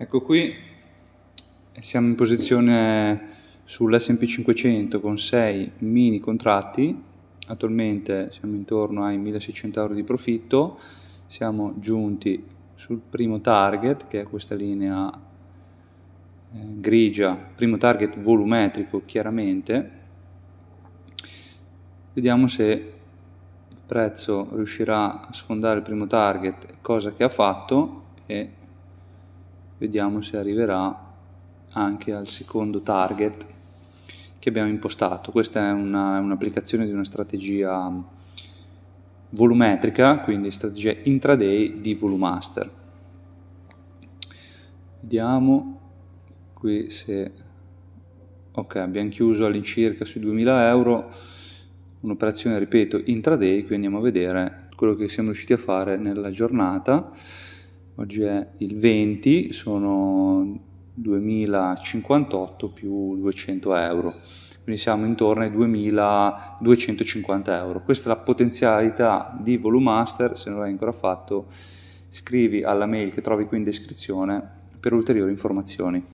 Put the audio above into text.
Ecco qui siamo in posizione sull'S&P 500 con 6 mini contratti, attualmente siamo intorno ai 1600 euro di profitto, siamo giunti sul primo target che è questa linea eh, grigia, primo target volumetrico chiaramente, vediamo se il prezzo riuscirà a sfondare il primo target, cosa che ha fatto e vediamo se arriverà anche al secondo target che abbiamo impostato. Questa è una, un'applicazione di una strategia volumetrica, quindi strategia intraday di Volumaster. Vediamo qui se... Ok, abbiamo chiuso all'incirca sui 2000 euro un'operazione, ripeto, intraday, qui andiamo a vedere quello che siamo riusciti a fare nella giornata. Oggi è il 20, sono 2058 più 200 euro, quindi siamo intorno ai 2250 euro. Questa è la potenzialità di Volumaster, se non l'hai ancora fatto scrivi alla mail che trovi qui in descrizione per ulteriori informazioni.